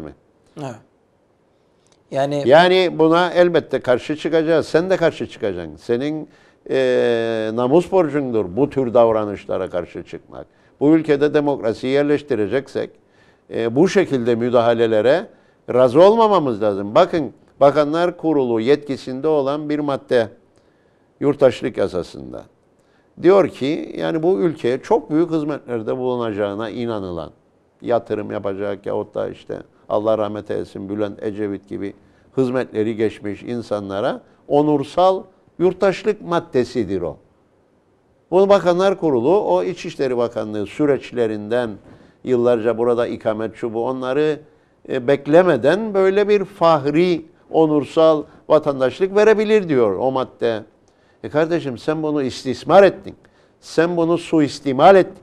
mi? Yani yani buna elbette karşı çıkacağız. Sen de karşı çıkacaksın. Senin e, namus borcundur bu tür davranışlara karşı çıkmak. Bu ülkede demokrasiyi yerleştireceksek e, bu şekilde müdahalelere razı olmamamız lazım. Bakın Bakanlar Kurulu yetkisinde olan bir madde yurttaşlık yasasında. Diyor ki yani bu ülkeye çok büyük hizmetlerde bulunacağına inanılan yatırım yapacak yahut da işte Allah rahmet eylesin Bülent Ecevit gibi hizmetleri geçmiş insanlara onursal yurttaşlık maddesidir o. Bunu Bakanlar Kurulu o İçişleri Bakanlığı süreçlerinden yıllarca burada ikamet çubu onları e, beklemeden böyle bir fahri onursal vatandaşlık verebilir diyor o madde. E kardeşim sen bunu istismar ettin. Sen bunu suistimal ettin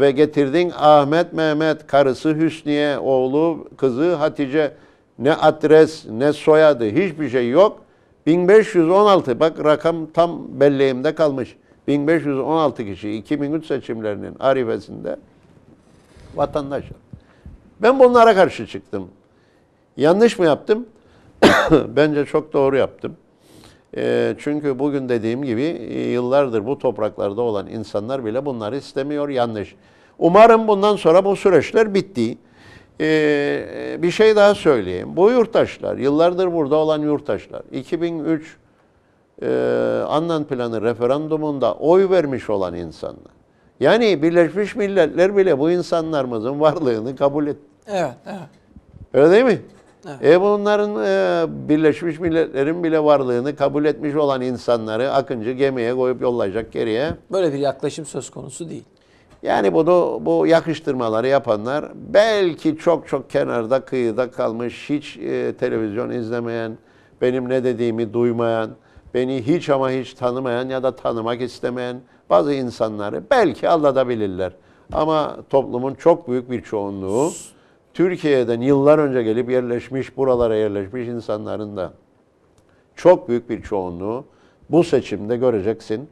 ve getirdin Ahmet Mehmet karısı Hüsniye oğlu kızı Hatice ne adres ne soyadı hiçbir şey yok. 1516 bak rakam tam belleğimde kalmış. 1516 kişi 2003 seçimlerinin arifesinde vatandaşlar. Ben bunlara karşı çıktım. Yanlış mı yaptım? Bence çok doğru yaptım. Ee, çünkü bugün dediğim gibi e, yıllardır bu topraklarda olan insanlar bile bunları istemiyor yanlış. Umarım bundan sonra bu süreçler bitti. Ee, e, bir şey daha söyleyeyim. Bu yurttaşlar, yıllardır burada olan yurttaşlar, 2003 e, Annan Planı referandumunda oy vermiş olan insanlar. Yani Birleşmiş Milletler bile bu insanlarımızın varlığını kabul etti. Evet, evet. Öyle değil mi? Evet. E bunların e, Birleşmiş Milletler'in bile varlığını kabul etmiş olan insanları Akıncı gemiye koyup yollayacak geriye. Böyle bir yaklaşım söz konusu değil. Yani bunu bu yakıştırmaları yapanlar belki çok çok kenarda kıyıda kalmış hiç e, televizyon izlemeyen, benim ne dediğimi duymayan, beni hiç ama hiç tanımayan ya da tanımak istemeyen bazı insanları belki aldatabilirler. Ama toplumun çok büyük bir çoğunluğu Türkiye'den yıllar önce gelip yerleşmiş, buralara yerleşmiş insanların da çok büyük bir çoğunluğu bu seçimde göreceksin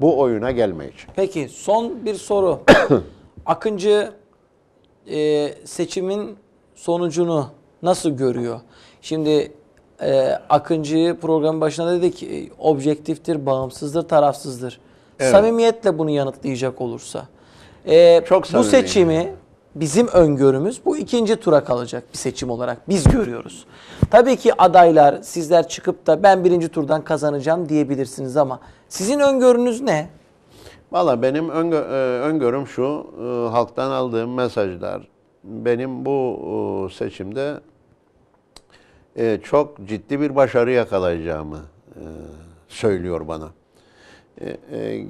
bu oyuna gelmeyecek. Peki son bir soru. Akıncı e, seçimin sonucunu nasıl görüyor? Şimdi e, Akıncı programın başına dedik e, objektiftir, bağımsızdır, tarafsızdır. Evet. Samimiyetle bunu yanıtlayacak olursa. E, Çok bu seçimi bizim öngörümüz bu ikinci tura kalacak bir seçim olarak biz görüyoruz. Tabii ki adaylar sizler çıkıp da ben birinci turdan kazanacağım diyebilirsiniz ama sizin öngörünüz ne? Valla benim öngö e, öngörüm şu e, halktan aldığım mesajlar benim bu e, seçimde çok ciddi bir başarı yakalayacağımı söylüyor bana. E,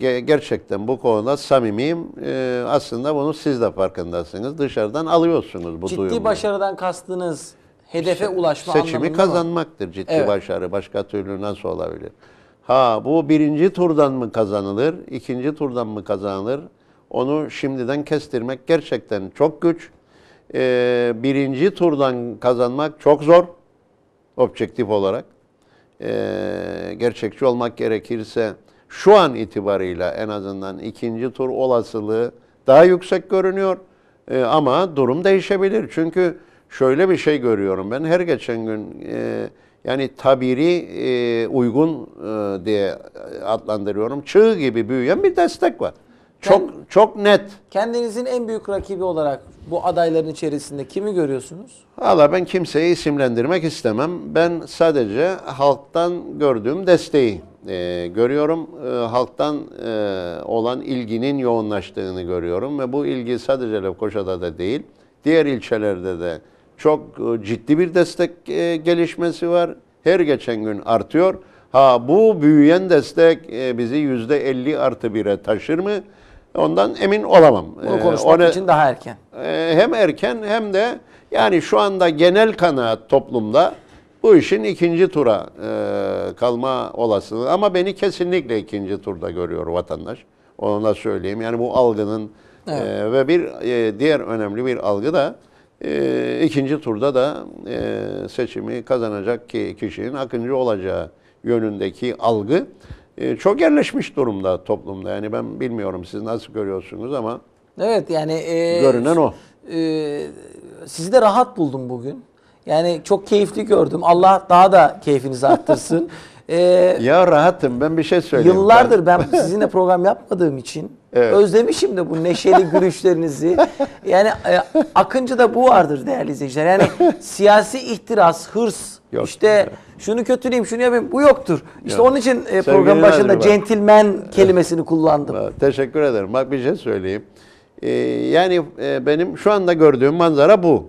e, gerçekten bu konuda samimiyim. E, aslında bunu siz de farkındasınız. Dışarıdan alıyorsunuz bu ciddi duyumları. Ciddi başarıdan kastınız hedefe ulaşma Seçimi anlamında Seçimi kazanmaktır mı? ciddi evet. başarı. Başka türlü nasıl olabilir? Ha bu birinci turdan mı kazanılır, ikinci turdan mı kazanılır? Onu şimdiden kestirmek gerçekten çok güç. Ee, birinci turdan kazanmak çok zor, objektif olarak. Ee, gerçekçi olmak gerekirse şu an itibarıyla en azından ikinci tur olasılığı daha yüksek görünüyor. E, ama durum değişebilir. Çünkü şöyle bir şey görüyorum ben her geçen gün e, yani tabiri e, uygun e, diye adlandırıyorum. Çığ gibi büyüyen bir destek var. Çok Kend, çok net. Kendinizin en büyük rakibi olarak bu adayların içerisinde kimi görüyorsunuz? Valla ben kimseyi isimlendirmek istemem. Ben sadece halktan gördüğüm desteği e, görüyorum. E, halktan e, olan ilginin yoğunlaştığını görüyorum ve bu ilgi sadece Lefkoşa'da değil, diğer ilçelerde de çok e, ciddi bir destek e, gelişmesi var. Her geçen gün artıyor. Ha bu büyüyen destek e, bizi yüzde elli artı bire taşır mı? Ondan emin olamam. Bunu e, konuşmak Ona, için daha erken. E, hem erken hem de yani şu anda genel kanaat toplumda bu işin ikinci tura e, kalma olasılığı ama beni kesinlikle ikinci turda görüyor vatandaş. Onu söyleyeyim. Yani bu algının e, evet. e, ve bir e, diğer önemli bir algı da e, ikinci turda da e, seçimi kazanacak ki kişinin akıncı olacağı yönündeki algı e, çok yerleşmiş durumda toplumda. Yani ben bilmiyorum siz nasıl görüyorsunuz ama Evet yani e, görünen o. E, sizi de rahat buldum bugün. Yani çok keyifli gördüm. Allah daha da keyfinizi arttırsın. Ee, ya rahatım ben bir şey söyleyeyim. Yıllardır ben, sizinle program yapmadığım için evet. özlemişim de bu neşeli gülüşlerinizi. Yani e, da bu vardır değerli izleyiciler. Yani siyasi ihtiras, hırs, Yok. işte evet. şunu kötüleyeyim, şunu yapayım bu yoktur. İşte Yok. onun için e, program başında bak. centilmen kelimesini kullandım. Evet. Teşekkür ederim. Bak bir şey söyleyeyim. Ee, yani e, benim şu anda gördüğüm manzara bu.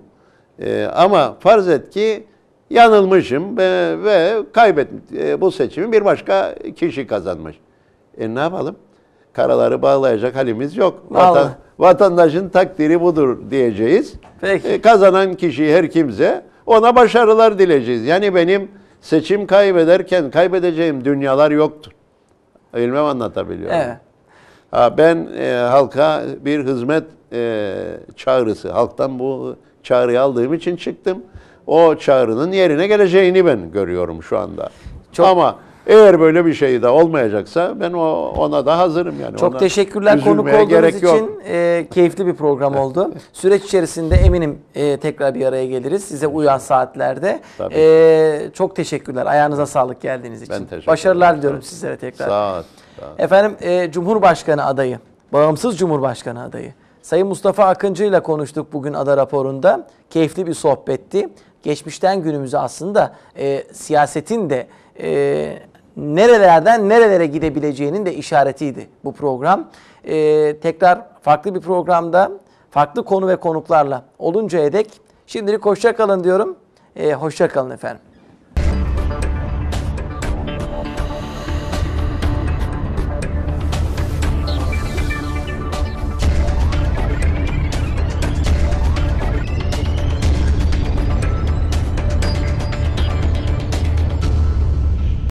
Ee, ama farz et ki yanılmışım ve, ve kaybet e, bu seçimi bir başka kişi kazanmış. E ne yapalım? Karaları bağlayacak halimiz yok. Vatan, vatandaşın takdiri budur diyeceğiz. Peki. E, kazanan kişi her kimse ona başarılar dileyeceğiz. Yani benim seçim kaybederken kaybedeceğim dünyalar yoktur. Bilmem anlatabiliyorum. Evet. Ha, ben e, halka bir hizmet e, çağrısı, halktan bu çağrıyı aldığım için çıktım. O çağrının yerine geleceğini ben görüyorum şu anda. Çok... Ama eğer böyle bir şey de olmayacaksa ben o, ona da hazırım yani. Çok ona teşekkürler konuk olduğunuz gerek için yok. E, ee, keyifli bir program oldu. Süreç içerisinde eminim e, tekrar bir araya geliriz size uyan saatlerde. Tabii. E, çok teşekkürler ayağınıza sağlık geldiğiniz için. Ben teşekkür Başarılar ederim. diliyorum sizlere tekrar. Sağ ol. Efendim e, Cumhurbaşkanı adayı, bağımsız Cumhurbaşkanı adayı Sayın Mustafa Akıncı ile konuştuk bugün ada raporunda. Keyifli bir sohbetti. Geçmişten günümüze aslında e, siyasetin de e, nerelerden nerelere gidebileceğinin de işaretiydi bu program. E, tekrar farklı bir programda farklı konu ve konuklarla oluncaya dek şimdilik hoşça kalın diyorum. E, hoşça efendim.